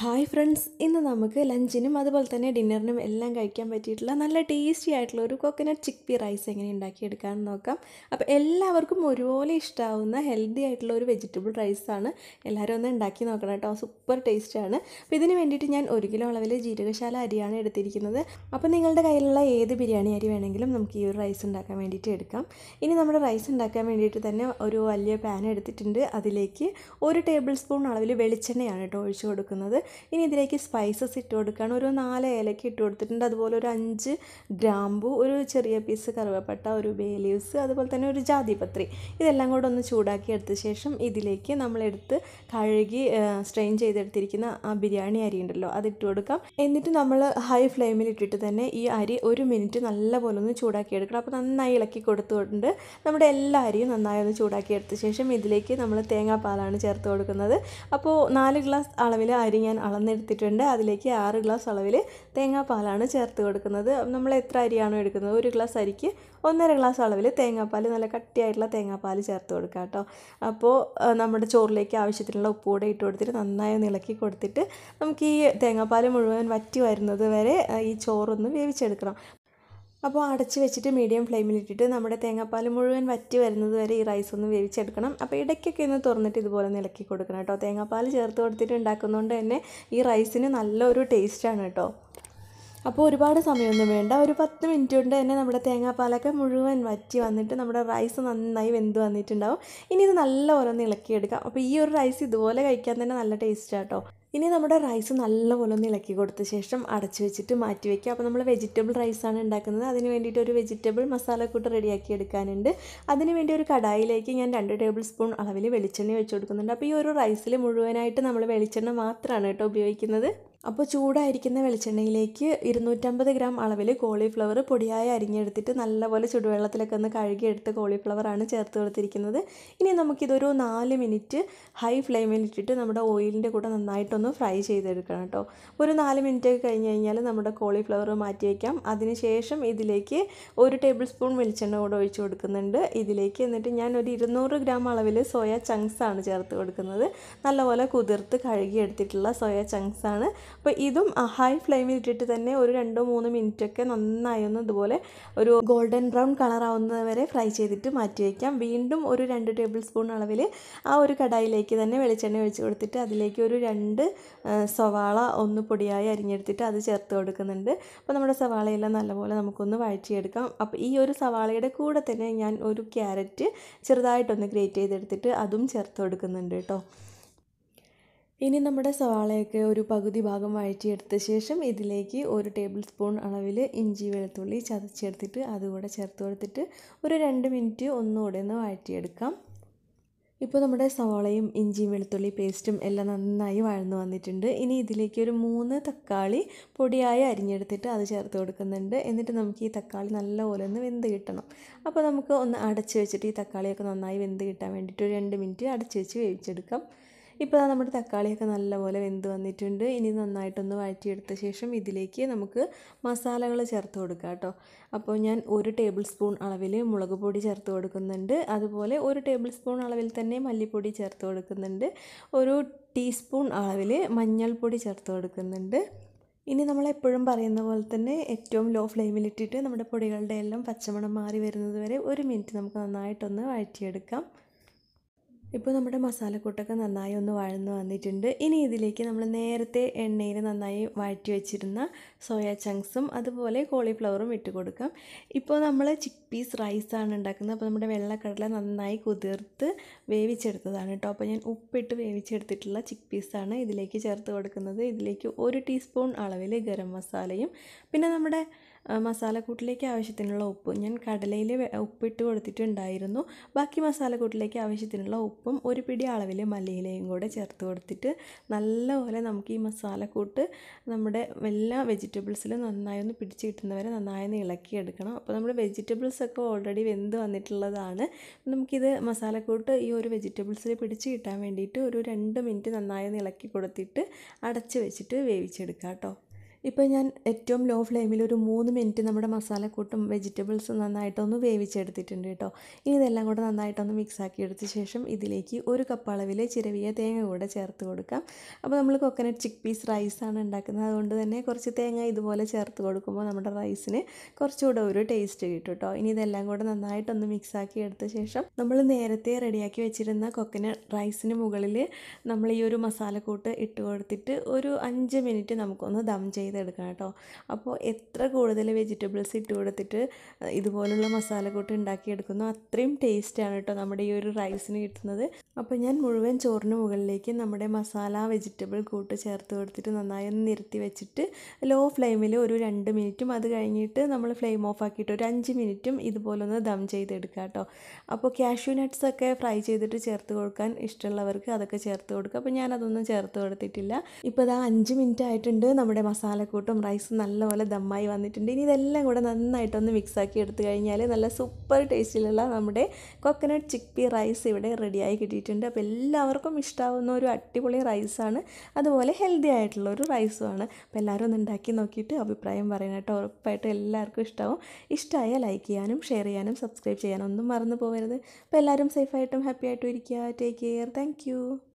hi friends ഇന്ന് നമുക്ക് ലഞ്ചിനും അതുപോലെ തന്നെ ഡിന്നറിനും എല്ലാം കഴിക്കാൻ പറ്റിയിട്ടുള്ള നല്ല ടേസ്റ്റി ആയിട്ടുള്ള ഒരു കോക്കനട്ട് ചിക്പി റൈസ് എങ്ങനെ ഉണ്ടാക്കിയെടുക്കാമെന്ന് നോക്കാം അപ്പോൾ എല്ലാവർക്കും ഒരുപോലെ ഇഷ്ടാവുന്ന ഹെൽത്തി ആയിട്ടുള്ള ഒരു വെജിറ്റബിൾ റൈസാണ് എല്ലാവരും ഒന്ന് ഉണ്ടാക്കി നോക്കണം കേട്ടോ സൂപ്പർ ടേസ്റ്റാണ് അപ്പോൾ ഇതിന് വേണ്ടിയിട്ട് ഞാൻ ഒരു കിലോ അളവിൽ ജീരകശാല അരിയാണ് എടുത്തിരിക്കുന്നത് അപ്പോൾ നിങ്ങളുടെ കയ്യിലുള്ള ഏത് ബിരിയാണി അരി വേണമെങ്കിലും നമുക്ക് ഈ ഒരു റൈസ് ഉണ്ടാക്കാൻ വേണ്ടിയിട്ട് എടുക്കാം ഇനി നമ്മുടെ റൈസ് ഉണ്ടാക്കാൻ വേണ്ടിയിട്ട് തന്നെ ഒരു വലിയ പാൻ എടുത്തിട്ടുണ്ട് അതിലേക്ക് ഒരു ടേബിൾ സ്പൂൺ അളവിൽ വെളിച്ചെണ്ണയാണ് കേട്ടോ ഒഴിച്ചു കൊടുക്കുന്നത് ഇനി ഇതിലേക്ക് സ്പൈസസ് ഇട്ട് കൊടുക്കുകയാണ് ഒരു നാല് ഏലക്ക ഇട്ട് കൊടുത്തിട്ടുണ്ട് അതുപോലെ ഒരു അഞ്ച് ഗ്രാമ്പു ഒരു ചെറിയ പീസ് കറുവപ്പട്ട ഒരു ബേ ലീവ്സ് അതുപോലെ തന്നെ ഒരു ജാതിപത്രി ഇതെല്ലാം കൂടെ ഒന്ന് ചൂടാക്കി എടുത്ത ശേഷം ഇതിലേക്ക് നമ്മളെടുത്ത് കഴുകി സ്ട്രെയിൻ ചെയ്തെടുത്തിരിക്കുന്ന ആ ബിരിയാണി അരി ഉണ്ടല്ലോ അതിട്ട് കൊടുക്കാം എന്നിട്ട് നമ്മൾ ഹൈ ഫ്ലെയിമിൽ ഇട്ടിട്ട് തന്നെ ഈ അരി ഒരു മിനിറ്റ് നല്ലപോലെ ഒന്ന് ചൂടാക്കി എടുക്കണം അപ്പോൾ നന്നായി ഇളക്കി കൊടുത്തുകൊണ്ട് നമ്മുടെ എല്ലാ അരിയും നന്നായി ഒന്ന് ചൂടാക്കി എടുത്ത ശേഷം ഇതിലേക്ക് നമ്മൾ തേങ്ങാപ്പാലാണ് ചേർത്ത് കൊടുക്കുന്നത് അപ്പോൾ നാല് ഗ്ലാസ് അളവിൽ അരി ഞാൻ അളന്നെടുത്തിട്ടുണ്ട് അതിലേക്ക് ആറ് ഗ്ലാസ് അളവിൽ തേങ്ങാപ്പാലാണ് ചേർത്ത് കൊടുക്കുന്നത് നമ്മൾ എത്ര അരിയാണോ എടുക്കുന്നത് ഒരു ഗ്ലാസ് അരിക്ക് ഒന്നര ഗ്ലാസ് അളവിൽ തേങ്ങാപ്പാൽ നല്ല കട്ടിയായിട്ടുള്ള തേങ്ങാപ്പാൽ ചേർത്ത് കൊടുക്കുക കേട്ടോ അപ്പോൾ നമ്മുടെ ചോറിലേക്ക് ആവശ്യത്തിനുള്ള ഉപ്പ് കൂടെ ഇട്ട് കൊടുത്തിട്ട് നന്നായി ഇളക്കി കൊടുത്തിട്ട് നമുക്ക് ഈ തേങ്ങാപ്പാൽ മുഴുവൻ വറ്റി വരുന്നത് വരെ ഈ ചോറൊന്ന് വേവിച്ചെടുക്കണം അപ്പോൾ അടച്ച് വെച്ചിട്ട് മീഡിയം ഫ്ലെയിമിലിട്ടിട്ട് നമ്മുടെ തേങ്ങാപ്പാൽ മുഴുവൻ വറ്റി വരുന്നത് വരെ ഈ റൈസ് ഒന്ന് വേവിച്ചെടുക്കണം അപ്പോൾ ഇടയ്ക്കൊക്കെ ഒന്ന് തുറന്നിട്ട് ഇതുപോലെ ഇളക്കി കൊടുക്കണം കേട്ടോ തേങ്ങാപ്പാൽ ചേർത്ത് കൊടുത്തിട്ട് ഉണ്ടാക്കുന്നതുകൊണ്ട് തന്നെ ഈ റൈസിന് നല്ലൊരു ടേസ്റ്റാണ് കേട്ടോ അപ്പോൾ ഒരുപാട് സമയമൊന്നും വേണ്ട ഒരു പത്ത് മിനിറ്റ് കൊണ്ട് തന്നെ നമ്മുടെ തേങ്ങാപ്പാലൊക്കെ മുഴുവൻ വറ്റി വന്നിട്ട് നമ്മുടെ റൈസ് നന്നായി വെന്ത് വന്നിട്ടുണ്ടാവും ഇനി ഇത് നല്ല ഓരോന്ന് ഇളക്കിയെടുക്കാം അപ്പോൾ ഈ ഒരു റൈസ് ഇതുപോലെ കഴിക്കാൻ തന്നെ നല്ല ടേസ്റ്റാണ് കേട്ടോ ഇനി നമ്മുടെ റൈസ് നല്ലപോലെ ഒന്ന് ഇളക്കി കൊടുത്ത ശേഷം അടച്ചു വെച്ചിട്ട് മാറ്റി വയ്ക്കുക അപ്പോൾ നമ്മൾ വെജിറ്റബിൾ റൈസാണ് ഉണ്ടാക്കുന്നത് അതിന് വേണ്ടിയിട്ട് ഒരു വെജിറ്റബിൾ മസാലക്കൂട്ട് റെഡിയാക്കി എടുക്കാനുണ്ട് അതിന് വേണ്ടി ഒരു കടായിലേക്ക് ഞാൻ രണ്ട് ടേബിൾ സ്പൂൺ അളവിൽ വെളിച്ചെണ്ണ വെച്ച് കൊടുക്കുന്നുണ്ട് അപ്പോൾ ഈ ഒരു റൈസിൽ മുഴുവനായിട്ട് നമ്മൾ വെളിച്ചെണ്ണ മാത്രമാണ് കേട്ടോ ഉപയോഗിക്കുന്നത് അപ്പോൾ ചൂടായിരിക്കുന്ന വെളിച്ചെണ്ണയിലേക്ക് ഇരുന്നൂറ്റമ്പത് ഗ്രാം അളവിൽ കോളിഫ്ലവർ പൊടിയായി അരിഞ്ഞെടുത്തിട്ട് നല്ലപോലെ ചുടുവെള്ളത്തിലൊക്കെ ഒന്ന് കഴുകിയെടുത്ത് കോളിഫ്ലവറാണ് ചേർത്ത് കൊടുത്തിരിക്കുന്നത് ഇനി നമുക്കിതൊരു നാല് മിനിറ്റ് ഹൈ ഫ്ലെയിമിൽ ഇട്ടിട്ട് നമ്മുടെ ഓയിലിൻ്റെ കൂടെ നന്നായിട്ടൊന്ന് ഫ്രൈ ചെയ്തെടുക്കണം കേട്ടോ ഒരു നാല് മിനിറ്റ് ഒക്കെ കഴിഞ്ഞ് കഴിഞ്ഞാൽ നമ്മുടെ കോളിഫ്ലവർ മാറ്റി വയ്ക്കാം അതിനുശേഷം ഇതിലേക്ക് ഒരു ടേബിൾ സ്പൂൺ വെളിച്ചെണ്ണ കൂടെ ഒഴിച്ച് കൊടുക്കുന്നുണ്ട് ഇതിലേക്ക് എന്നിട്ട് ഞാൻ ഒരു ഇരുന്നൂറ് ഗ്രാം അളവിൽ സോയ ചങ്ക്സ് ആണ് ചേർത്ത് കൊടുക്കുന്നത് നല്ലപോലെ കുതിർത്ത് കഴുകിയെടുത്തിട്ടുള്ള സോയ ചങ്ക്സ് ആണ് അപ്പോൾ ഇതും ഹൈ ഫ്ലെയിമിൽ ഇട്ടിട്ട് തന്നെ ഒരു രണ്ടോ മൂന്നോ മിനിറ്റൊക്കെ നന്നായി ഒന്ന് ഇതുപോലെ ഒരു ഗോൾഡൻ ബ്രൗൺ കളർ ആവുന്നത് വരെ ഫ്രൈ ചെയ്തിട്ട് മാറ്റി വയ്ക്കാം വീണ്ടും ഒരു രണ്ട് ടേബിൾ സ്പൂൺ അളവിൽ ആ ഒരു കടായിലേക്ക് തന്നെ വെളിച്ചെണ്ണ ഒഴിച്ച് കൊടുത്തിട്ട് അതിലേക്ക് ഒരു രണ്ട് സവാള ഒന്ന് പൊടിയായി അരിഞ്ഞെടുത്തിട്ട് അത് ചേർത്ത് കൊടുക്കുന്നുണ്ട് അപ്പോൾ നമ്മുടെ സവാളയെല്ലാം നല്ലപോലെ നമുക്കൊന്ന് വഴച്ചിയെടുക്കാം അപ്പോൾ ഈ ഒരു സവാളയുടെ കൂടെ തന്നെ ഞാൻ ഒരു ക്യാരറ്റ് ചെറുതായിട്ടൊന്ന് ഗ്രേറ്റ് ചെയ്തെടുത്തിട്ട് അതും ചേർത്ത് കൊടുക്കുന്നുണ്ട് കേട്ടോ ഇനി നമ്മുടെ സവാളയൊക്കെ ഒരു പകുതി ഭാഗം വഴറ്റിയെടുത്ത ശേഷം ഇതിലേക്ക് ഒരു ടേബിൾ സ്പൂൺ അളവിൽ ഇഞ്ചി വെളുത്തുള്ളി ചതച്ചെടുത്തിട്ട് അതുകൂടെ ചേർത്ത് കൊടുത്തിട്ട് ഒരു രണ്ട് മിനിറ്റ് ഒന്നുകൂടെ ഒന്ന് വഴറ്റിയെടുക്കാം ഇപ്പോൾ നമ്മുടെ സവാളയും ഇഞ്ചിയും വെളുത്തുള്ളി പേസ്റ്റും എല്ലാം നന്നായി വഴന്നു വന്നിട്ടുണ്ട് ഇനി ഇതിലേക്ക് ഒരു മൂന്ന് തക്കാളി പൊടിയായി അരിഞ്ഞെടുത്തിട്ട് അത് ചേർത്ത് കൊടുക്കുന്നുണ്ട് എന്നിട്ട് നമുക്ക് ഈ തക്കാളി നല്ലപോലെ ഒന്ന് വെന്ത് കിട്ടണം അപ്പോൾ നമുക്ക് ഒന്ന് അടച്ച് വെച്ചിട്ട് ഈ തക്കാളിയൊക്കെ നന്നായി വെന്ത് കിട്ടാൻ വേണ്ടിയിട്ട് ഒരു രണ്ട് മിനിറ്റ് അടച്ച് വെച്ച് വേവിച്ചെടുക്കാം ഇപ്പോൾ നമ്മുടെ തക്കാളിയൊക്കെ നല്ലപോലെ വെന്ത് വന്നിട്ടുണ്ട് ഇനി നന്നായിട്ടൊന്ന് വഴറ്റിയെടുത്ത ശേഷം ഇതിലേക്ക് നമുക്ക് മസാലകൾ ചേർത്ത് കൊടുക്കുക കേട്ടോ അപ്പോൾ ഞാൻ ഒരു ടേബിൾ സ്പൂൺ അളവിൽ മുളക് പൊടി ചേർത്ത് കൊടുക്കുന്നുണ്ട് അതുപോലെ ഒരു ടേബിൾ സ്പൂൺ അളവിൽ തന്നെ മല്ലിപ്പൊടി ചേർത്ത് കൊടുക്കുന്നുണ്ട് ഒരു ടീസ്പൂൺ അളവിൽ മഞ്ഞൾപ്പൊടി ചേർത്ത് കൊടുക്കുന്നുണ്ട് ഇനി നമ്മളെപ്പോഴും പറയുന്ന പോലെ തന്നെ ഏറ്റവും ലോ ഫ്ലെയിമിലിട്ടിട്ട് നമ്മുടെ പൊടികളുടെ എല്ലാം പച്ചമണം മാറി വരുന്നത് വരെ ഒരു മിനിറ്റ് നമുക്ക് നന്നായിട്ടൊന്ന് വഴറ്റിയെടുക്കാം ഇപ്പോൾ നമ്മുടെ മസാലക്കൂട്ടൊക്കെ നന്നായി ഒന്ന് വഴന്ന് വന്നിട്ടുണ്ട് ഇനി ഇതിലേക്ക് നമ്മൾ നേരത്തെ എണ്ണയിൽ നന്നായി വഴറ്റി വെച്ചിരുന്ന സോയ ചങ്ക്സും അതുപോലെ കോളിഫ്ലവറും ഇട്ട് കൊടുക്കാം ഇപ്പോൾ നമ്മൾ ചിക്ക് പീസ് റൈസാണ് ഉണ്ടാക്കുന്നത് അപ്പോൾ നമ്മുടെ വെള്ളക്കടല നന്നായി കുതിർത്ത് വേവിച്ചെടുത്തതാണ് കേട്ടോ അപ്പോൾ ഞാൻ ഉപ്പിട്ട് വേവിച്ചെടുത്തിട്ടുള്ള ചിക്ക് പീസാണ് ഇതിലേക്ക് ചേർത്ത് കൊടുക്കുന്നത് ഇതിലേക്ക് ഒരു ടീസ്പൂൺ അളവിൽ ഗരം മസാലയും പിന്നെ നമ്മുടെ മസാലക്കൂട്ടിലേക്ക് ആവശ്യത്തിനുള്ള ഉപ്പ് ഞാൻ കടലയിൽ ഉപ്പിട്ട് കൊടുത്തിട്ടുണ്ടായിരുന്നു ബാക്കി മസാലക്കൂട്ടിലേക്ക് ആവശ്യത്തിനുള്ള ഉപ്പ് ഉപ്പും ഒരു പിടി അളവിൽ മല്ലിയിലയും കൂടെ ചേർത്ത് കൊടുത്തിട്ട് നല്ലപോലെ നമുക്ക് ഈ മസാലക്കൂട്ട് നമ്മുടെ എല്ലാ വെജിറ്റബിൾസിലും നന്നായി ഒന്ന് പിടിച്ച് കിട്ടുന്നവരെ നന്നായി ഒന്ന് ഇളക്കിയെടുക്കണം അപ്പോൾ നമ്മുടെ വെജിറ്റബിൾസൊക്കെ ഓൾറെഡി വെന്ത് വന്നിട്ടുള്ളതാണ് നമുക്കിത് മസാലക്കൂട്ട് ഈ ഒരു വെജിറ്റബിൾസിൽ പിടിച്ച് കിട്ടാൻ വേണ്ടിയിട്ട് ഒരു രണ്ട് മിനിറ്റ് നന്നായി ഒന്ന് ഇളക്കി കൊടുത്തിട്ട് അടച്ച് വെച്ചിട്ട് വേവിച്ചെടുക്കാം കേട്ടോ ഇപ്പോൾ ഞാൻ ഏറ്റവും ലോ ഫ്ലെയിമിൽ ഒരു മൂന്ന് മിനിറ്റ് നമ്മുടെ മസാലക്കൂട്ടും വെജിറ്റബിൾസും നന്നായിട്ടൊന്ന് വേവിച്ചെടുത്തിട്ടുണ്ട് കേട്ടോ ഇനി ഇതെല്ലാം കൂടെ നന്നായിട്ടൊന്ന് മിക്സാക്കി എടുത്ത ശേഷം ഇതിലേക്ക് ഒരു കപ്പ് അളവിൽ ചിരവിയ തേങ്ങ കൂടെ ചേർത്ത് കൊടുക്കാം അപ്പോൾ നമ്മൾ കൊക്കനട്ട് ചിക്ക് പീസ് റൈസാണ് ഉണ്ടാക്കുന്നത് അതുകൊണ്ട് തന്നെ കുറച്ച് തേങ്ങ ഇതുപോലെ ചേർത്ത് കൊടുക്കുമ്പോൾ നമ്മുടെ റൈസിന് കുറച്ചുകൂടെ ഒരു ടേസ്റ്റ് കിട്ടും കേട്ടോ ഇനി ഇതെല്ലാം കൂടെ നന്നായിട്ടൊന്ന് മിക്സാക്കി എടുത്ത ശേഷം നമ്മൾ നേരത്തെ റെഡിയാക്കി വെച്ചിരുന്ന കൊക്കനട്ട് റൈസിന് മുകളിൽ നമ്മൾ ഈ ഒരു മസാലക്കൂട്ട് ഇട്ട് കൊടുത്തിട്ട് ഒരു അഞ്ച് മിനിറ്റ് നമുക്കൊന്ന് ദം ചെയ്യാം ചെയ്തെടുക്കാം കേട്ടോ അപ്പോൾ എത്ര കൂടുതൽ വെജിറ്റബിൾസ് ഇട്ട് കൊടുത്തിട്ട് ഇതുപോലുള്ള മസാലക്കൂട്ട് ഉണ്ടാക്കിയെടുക്കുന്നു അത്രയും ടേസ്റ്റാണ് കേട്ടോ നമ്മുടെ ഈ ഒരു റൈസിന് കിട്ടുന്നത് അപ്പോൾ ഞാൻ മുഴുവൻ ചോറിന് മുകളിലേക്ക് നമ്മുടെ മസാല വെജിറ്റബിൾ കൂട്ട് ചേർത്ത് കൊടുത്തിട്ട് നന്നായി ഒന്ന് നിരത്തി വെച്ചിട്ട് ലോ ഫ്ലെയിമിൽ ഒരു രണ്ട് മിനിറ്റും അത് കഴിഞ്ഞിട്ട് നമ്മൾ ഫ്ലെയിം ഓഫ് ആക്കിയിട്ട് ഒരു അഞ്ച് മിനിറ്റും ഇതുപോലൊന്ന് ദം ചെയ്തെടുക്കുക കേട്ടോ അപ്പോൾ കാഷ്യൂ നട്ട്സൊക്കെ ഫ്രൈ ചെയ്തിട്ട് ചേർത്ത് കൊടുക്കാൻ ഇഷ്ടമുള്ളവർക്ക് അതൊക്കെ ചേർത്ത് കൊടുക്കുക അപ്പോൾ ഞാനതൊന്നും ചേർത്ത് കൊടുത്തിട്ടില്ല ഇപ്പോൾ ഇതാ അഞ്ച് മിനിറ്റ് ആയിട്ടുണ്ട് നമ്മുടെ മസാല മസാലക്കൂട്ടും റൈസും നല്ലപോലെ ദമ്മായി വന്നിട്ടുണ്ട് ഇനി ഇതെല്ലാം കൂടെ നന്നായിട്ടൊന്ന് മിക്സാക്കി എടുത്തു കഴിഞ്ഞാൽ നല്ല സൂപ്പർ ടേസ്റ്റിലുള്ള നമ്മുടെ കോക്കനട്ട് ചിക്പി റൈസ് ഇവിടെ റെഡിയായി കിട്ടിയിട്ടുണ്ട് അപ്പോൾ എല്ലാവർക്കും ഇഷ്ടമാവുന്ന ഒരു അടിപൊളി റൈസാണ് അതുപോലെ ഹെൽത്തി ആയിട്ടുള്ള ഒരു റൈസുമാണ് അപ്പോൾ എല്ലാവരും ഒന്ന് ഉണ്ടാക്കി നോക്കിയിട്ട് അഭിപ്രായം പറയണം കേട്ടോ ഉറപ്പായിട്ട് എല്ലാവർക്കും ഇഷ്ടമാവും ഇഷ്ടമായ ലൈക്ക് ചെയ്യാനും ഷെയർ ചെയ്യാനും സബ്സ്ക്രൈബ് ചെയ്യാനും ഒന്നും മറന്നു പോകരുത് അപ്പോൾ എല്ലാവരും സേഫായിട്ടും ഹാപ്പി ആയിട്ടും ഇരിക്കുക ടേക്ക് കെയർ താങ്ക്